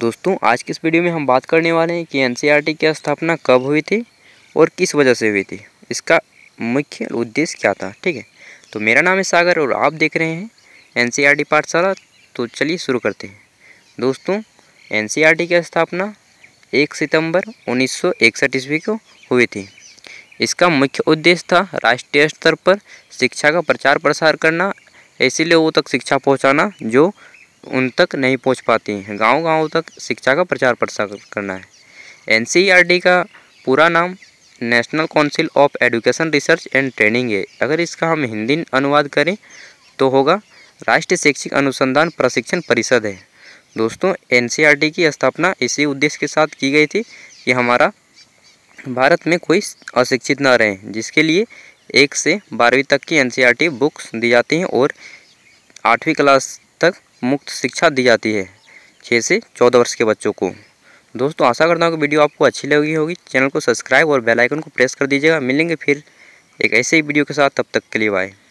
दोस्तों आज की इस वीडियो में हम बात करने वाले हैं कि एनसीईआरटी की स्थापना कब हुई थी और किस वजह से हुई थी इसका मुख्य उद्देश्य क्या था ठीक है तो मेरा नाम है सागर और आप देख रहे हैं एनसीईआरटी पाठशाला तो चलिए शुरू करते हैं दोस्तों एनसीईआरटी की स्थापना एक सितंबर उन्नीस सौ इकसठ ईस्वी को हुई थी इसका मुख्य उद्देश्य था राष्ट्रीय स्तर पर शिक्षा का प्रचार प्रसार करना ऐसे लोगों तक शिक्षा पहुंचाना जो उन तक नहीं पहुंच पाती हैं गांव गांव तक शिक्षा का प्रचार प्रसार करना है एन का पूरा नाम national council of education research and training है अगर इसका हम हिंदी अनुवाद करें तो होगा राष्ट्रीय शैक्षिक अनुसंधान प्रशिक्षण परिषद है दोस्तों एन की स्थापना इसी उद्देश्य के साथ की गई थी कि हमारा भारत में कोई अशिक्षित ना रहे जिसके लिए एक से बारहवीं तक की एन बुक्स दी जाती हैं और आठवीं क्लास तक मुफ्त शिक्षा दी जाती है छः से चौदह वर्ष के बच्चों को दोस्तों आशा करता हूँ कि वीडियो आपको अच्छी लगी होगी चैनल को सब्सक्राइब और बेल आइकन को प्रेस कर दीजिएगा मिलेंगे फिर एक ऐसे ही वीडियो के साथ तब तक के लिए बाय